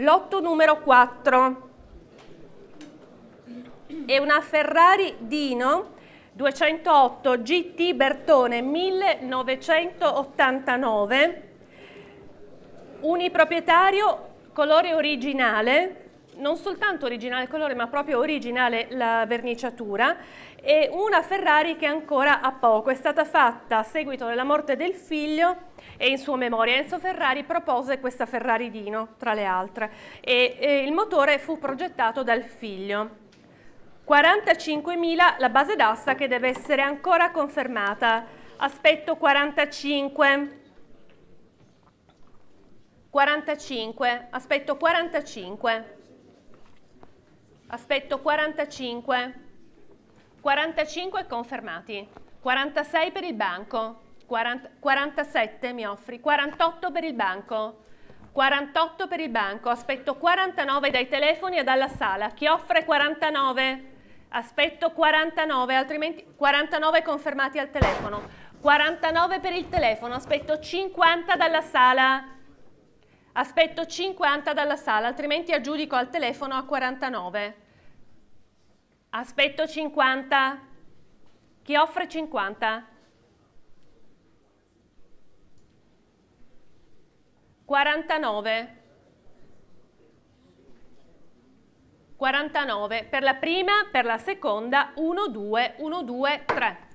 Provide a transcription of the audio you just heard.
Lotto numero 4 è una Ferrari Dino 208 GT Bertone 1989, uniproprietario colore originale, non soltanto originale il colore ma proprio originale la verniciatura e una Ferrari che ancora ha poco, è stata fatta a seguito della morte del figlio e in sua memoria Enzo Ferrari propose questa Ferrari Dino tra le altre e, e il motore fu progettato dal figlio. 45.000 la base d'asta che deve essere ancora confermata, aspetto 45. 45, aspetto 45. Aspetto 45. 45 confermati. 46 per il banco. 40, 47 mi offri. 48 per il banco. 48 per il banco. Aspetto 49 dai telefoni e dalla sala. Chi offre 49? Aspetto 49, altrimenti 49 confermati al telefono. 49 per il telefono, aspetto 50 dalla sala. Aspetto 50 dalla sala, altrimenti aggiudico al telefono a 49. Aspetto 50. Chi offre 50? 49. 49. Per la prima, per la seconda, 1, 2, 1, 2, 3.